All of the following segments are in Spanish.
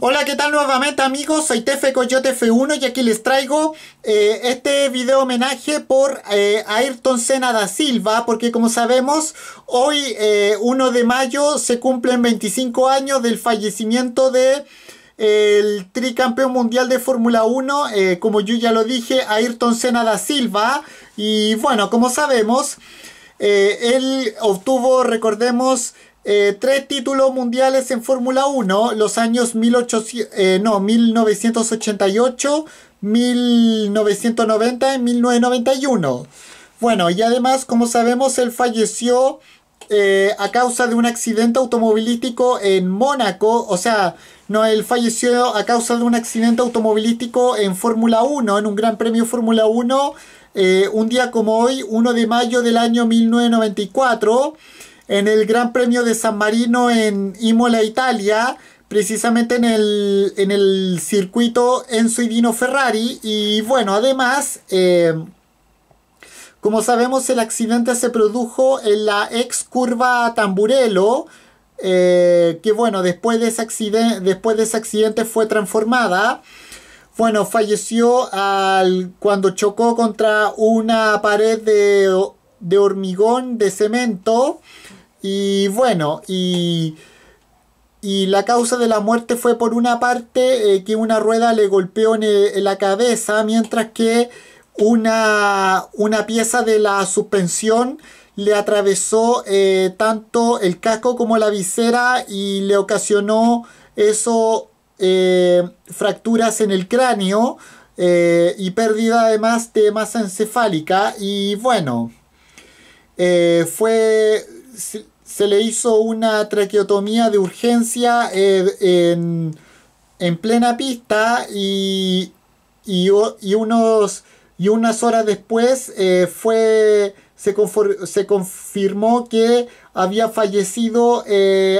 Hola, ¿qué tal nuevamente amigos? Soy Tefe Coyote F1 y aquí les traigo eh, este video homenaje por eh, Ayrton Senna da Silva porque como sabemos, hoy 1 eh, de mayo se cumplen 25 años del fallecimiento de el tricampeón mundial de Fórmula 1, como yo ya lo dije, Ayrton Senna da Silva y bueno, como sabemos, él obtuvo, recordemos, eh, tres títulos mundiales en Fórmula 1, los años 1988, 1990 eh, y 1991. Bueno, y además, como sabemos, él falleció eh, a causa de un accidente automovilístico en Mónaco, o sea, no, él falleció a causa de un accidente automovilístico en Fórmula 1, en un gran premio Fórmula 1, un día como hoy, 1 de mayo del año 1994 en el Gran Premio de San Marino en Imola, Italia, precisamente en el, circuito Enzo y Dino Ferrari. Y bueno, además, em, como sabemos, el accidente se produjo en la ex curva Tamburello. Eh, que bueno, después de, ese accidente, después de ese accidente fue transformada. Bueno, falleció al, cuando chocó contra una pared de de hormigón, de cemento. Y bueno, y, y la causa de la muerte fue por una parte eh, que una rueda le golpeó eh, en, la cabeza, mientras que una, una pieza de la suspensión le atravesó eh, tanto el casco como la visera y le ocasionó eso fracturas en el cráneo y pérdida además de masa encefálica y bueno eh, fue, se, le hizo una traqueotomía de urgencia eh, en, plena pista y, y, unos, y unas horas después eh, fue, se, confirmó que había fallecido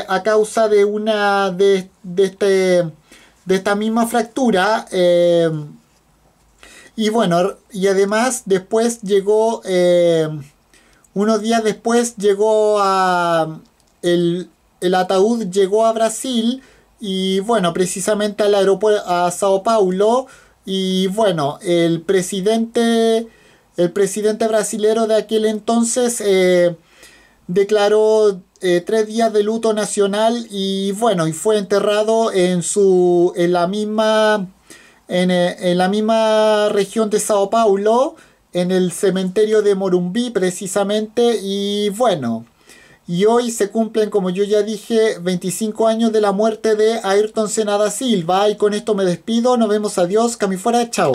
a causa de una de, este, de esta misma fractura. Y bueno, y además después llegó unos días después llegó a... El, ataúd llegó a Brasil y bueno, precisamente al aeropuerto, a Sao Paulo y bueno, el presidente, el presidente brasilero de aquel entonces eh, declaró eh, tres días de luto nacional y bueno, y fue enterrado en su, en la misma, en, eh, en la misma región de Sao Paulo en el cementerio de Morumbí precisamente y bueno, y hoy se cumplen, como yo ya dije, 25 años de la muerte de Ayrton Senada Silva y con esto me despido, nos vemos, adiós, cami fuera, chao.